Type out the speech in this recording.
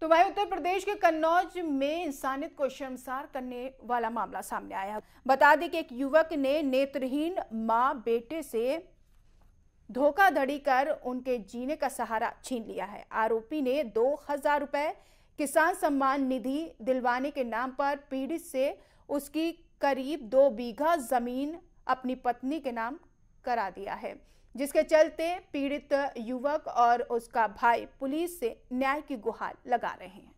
तो वही उत्तर प्रदेश के कन्नौज में इंसानियत को शर्मसार करने वाला मामला सामने आया बता दें कि एक युवक ने नेत्रहीन मां बेटे से धोखाधड़ी कर उनके जीने का सहारा छीन लिया है आरोपी ने दो हजार रुपए किसान सम्मान निधि दिलवाने के नाम पर पीड़ित से उसकी करीब दो बीघा जमीन अपनी पत्नी के नाम करा दिया है जिसके चलते पीड़ित युवक और उसका भाई पुलिस से न्याय की गुहार लगा रहे हैं